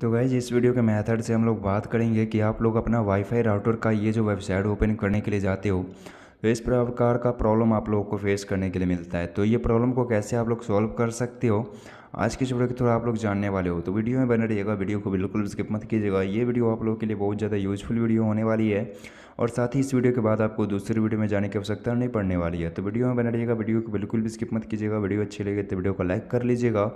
तो गाइज इस वीडियो के मेथड से हम लोग बात करेंगे कि आप लोग अपना वाईफाई राउटर का ये जो वेबसाइट ओपन करने के लिए जाते हो तो इस प्रकार का प्रॉब्लम आप लोगों को फेस करने के लिए मिलता है तो ये प्रॉब्लम को कैसे आप लोग सॉल्व कर सकते हो आज की वीडियो के थोड़ा आप लोग जानने वाले हो तो वीडियो में बने रहिएगा वीडियो को बिल्कुल स्किप मत कीजिएगा ये वीडियो आप लोगों के लिए बहुत ज़्यादा यूजफुल वीडियो होने वाली है और साथ ही इस वीडियो के बाद आपको दूसरी वीडियो में जाने की आवश्यकता नहीं पड़ने वाली है तो वीडियो में बने रहिएगा वीडियो को बिल्कुल भी स्किप मत कीजिएगा वीडियो अच्छी लगे तो वीडियो को लाइक कर लीजिएगा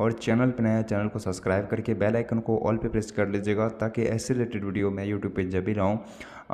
और चैनल पर नया चैनल को सब्सक्राइब करके बेल आइकन को ऑल पे प्रेस कर लीजिएगा ताकि ऐसे रिलेटेड वीडियो मैं यूट्यूब पर जब भी रहूँ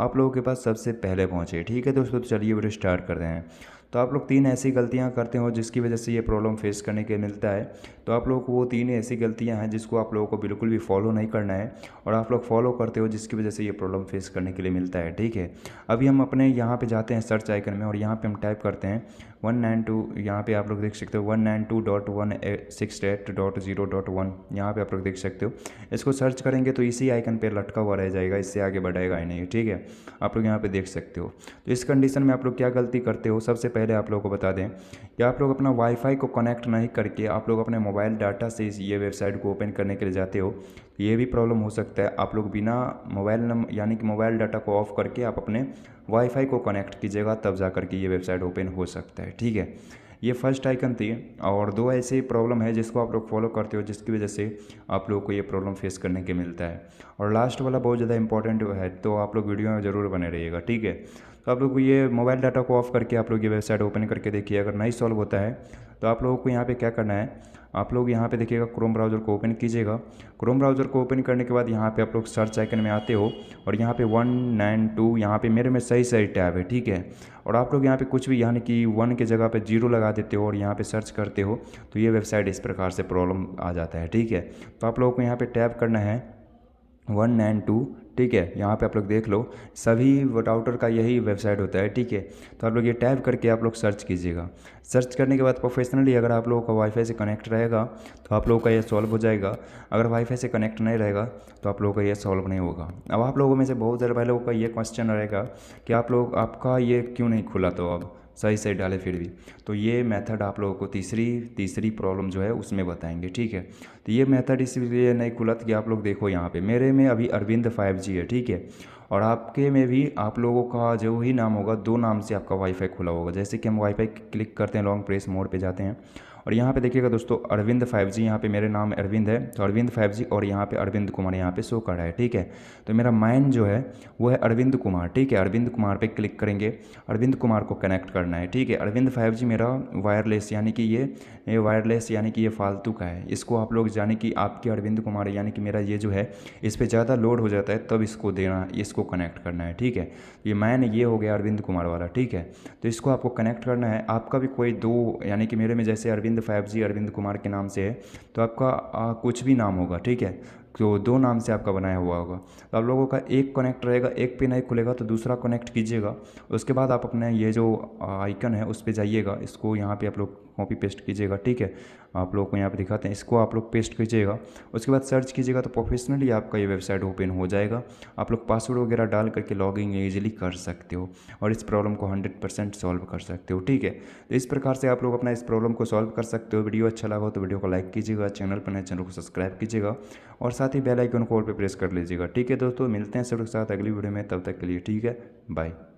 आप लोगों के पास सबसे पहले पहुँचे ठीक है दोस्तों तो चलिए वीडियो स्टार्ट करते हैं तो आप लोग तीन ऐसी गलतियाँ करते हो जिसकी वजह से ये प्रॉब्लम फेस करने के मिलता है तो आप लोग वो तीन ऐसी गलतियाँ हैं जिसको आप लोगों को बिल्कुल भी फॉलो नहीं करना है और आप लोग फॉलो करते हो जिसकी वजह से ये प्रॉब्लम फेस करने के लिए मिलता है ठीक है अभी हम अपने यहाँ पर जाते हैं सर्च आइकन में और यहाँ पर हम टाइप करते हैं वन नाइन टू यहाँ पर आप लोग देख सकते हो one nine two dot one six eight dot zero dot one यहाँ पर आप लोग देख सकते हो इसको सर्च करेंगे तो इसी आइकन पर लटका हुआ रह जाएगा इससे आगे बढ़ेगा ही नहीं ठीक है आप लोग यहाँ पर देख सकते हो तो इस कंडीशन में आप लोग क्या गलती करते हो सबसे पहले आप लोगों को बता दें कि आप लोग अपना वाईफाई को कनेक्ट नहीं करके आप लोग अपने मोबाइल डाटा से इस ये वेबसाइट को ओपन करने के लिए जाते हो तो ये भी प्रॉब्लम हो सकता है आप लोग बिना मोबाइल नंबर यानी कि मोबाइल डाटा को ऑफ करके आप अपने वाईफाई को कनेक्ट कीजिएगा तब जा करके ये वेबसाइट ओपन हो सकता है ठीक है ये फर्स्ट आइकन थी और दो ऐसे प्रॉब्लम है जिसको आप लोग फॉलो करते हो जिसकी वजह से आप लोग को ये प्रॉब्लम फेस करने के मिलता है और लास्ट वाला बहुत ज़्यादा इंपॉर्टेंट है तो आप लोग वीडियो में ज़रूर बने रहिएगा ठीक है तो आप लोग ये मोबाइल डाटा को ऑफ करके आप लोग ये वेबसाइट ओपन करके देखिए अगर नहीं सॉल्व होता है तो आप लोगों को यहाँ पर क्या करना है आप लोग यहाँ पे देखिएगा क्रोम ब्राउज़र को ओपन कीजिएगा क्रोम ब्राउज़र को ओपन करने के बाद यहाँ पे आप लोग सर्च आइकन में आते हो और यहाँ पे वन नाइन टू यहाँ पे मेरे में सही सही टैब है ठीक है और आप लोग यहाँ पे कुछ भी यानी कि वन के जगह पे जीरो लगा देते हो और यहाँ पे सर्च करते हो तो ये वेबसाइट इस प्रकार से प्रॉब्लम आ जाता है ठीक है तो आप लोगों को यहाँ पर टैप करना है वन नाइन टू ठीक है यहाँ पे आप लोग देख लो सभी डाउटर का यही वेबसाइट होता है ठीक है तो आप लोग ये टैप करके आप लोग सर्च कीजिएगा सर्च करने के बाद प्रोफेशनली अगर आप लोगों का वाईफाई से कनेक्ट रहेगा तो आप लोगों का ये सॉल्व हो जाएगा अगर वाईफाई से कनेक्ट नहीं रहेगा तो आप लोगों का ये सॉल्व नहीं होगा अब आप लोगों में से बहुत ज़्यादा भाई लोगों का ये क्वेश्चन रहेगा कि आप लोग आपका ये क्यों नहीं खुला तो अब सही सही डाले फिर भी तो ये मेथड आप लोगों को तीसरी तीसरी प्रॉब्लम जो है उसमें बताएंगे ठीक है तो ये मेथड इसलिए नहीं खुलत कि आप लोग देखो यहाँ पे मेरे में अभी अरविंद 5G है ठीक है और आपके में भी आप लोगों का जो ही नाम होगा दो नाम से आपका वाईफाई खुला होगा जैसे कि हम वाईफाई क्लिक करते हैं लॉन्ग प्रेस मोड पे जाते हैं और यहाँ पे देखिएगा दोस्तों अरविंद 5G यहाँ पर मेरे नाम अरविंद है तो अरविंद 5G और यहाँ पे अरविंद कुमार यहाँ पे शो कर रहा है ठीक है तो मेरा माइंड जो है वो है अरविंद कुमार ठीक है अरविंद कुमार पे क्लिक करेंगे अरविंद कुमार को कनेक्ट करना है ठीक है अरविंद 5G मेरा वायरलेस यानी कि ये, ये वायरलेस यानी कि ये फालतू का है इसको आप लोग यानी कि आपके अरविंद कुमार यानी कि मेरा ये जो है इस पर ज़्यादा लोड हो जाता है तब इसको देना इसको इसको कनेक्ट करना है ठीक है तो ये मैन ये हो गया अरविंद कुमार वाला ठीक है तो इसको आपको कनेक्ट करना है आपका भी कोई दो यानी कि मेरे में जैसे अरविंद फाइव जी अरविंद कुमार के नाम से है तो आपका आ, कुछ भी नाम होगा ठीक है जो दो नाम से आपका बनाया हुआ होगा तो आप लोगों का एक कनेक्ट रहेगा एक पिन नहीं खुलेगा तो दूसरा कनेक्ट कीजिएगा उसके बाद आप अपने ये जो आइकन है उस पर जाइएगा इसको यहाँ पे आप लोग कॉपी पेस्ट कीजिएगा ठीक है आप लोग को यहाँ पे दिखाते हैं इसको आप लोग पेस्ट कीजिएगा उसके बाद सर्च कीजिएगा तो प्रोफेशनली आपका ये वेबसाइट ओपन हो जाएगा आप लोग पासवर्ड वगैरह डाल करके लॉगिंग ईजिली कर सकते हो और इस प्रॉब्लम को हंड्रेड परसेंट सॉल्व कर सकते हो ठीक है तो इस प्रकार से आप लोग अपना इस प्रॉब्लम को सॉल्व कर सकते हो वीडियो अच्छा लगा हो तो वीडियो को लाइक कीजिएगा चैनल पर नए चैनल को सब्सक्राइब कीजिएगा और साथ साथ ही बेल आइकन को ऑल पे प्रेस कर लीजिएगा ठीक है दोस्तों मिलते हैं सबके साथ अगली वीडियो में तब तक के लिए ठीक है बाय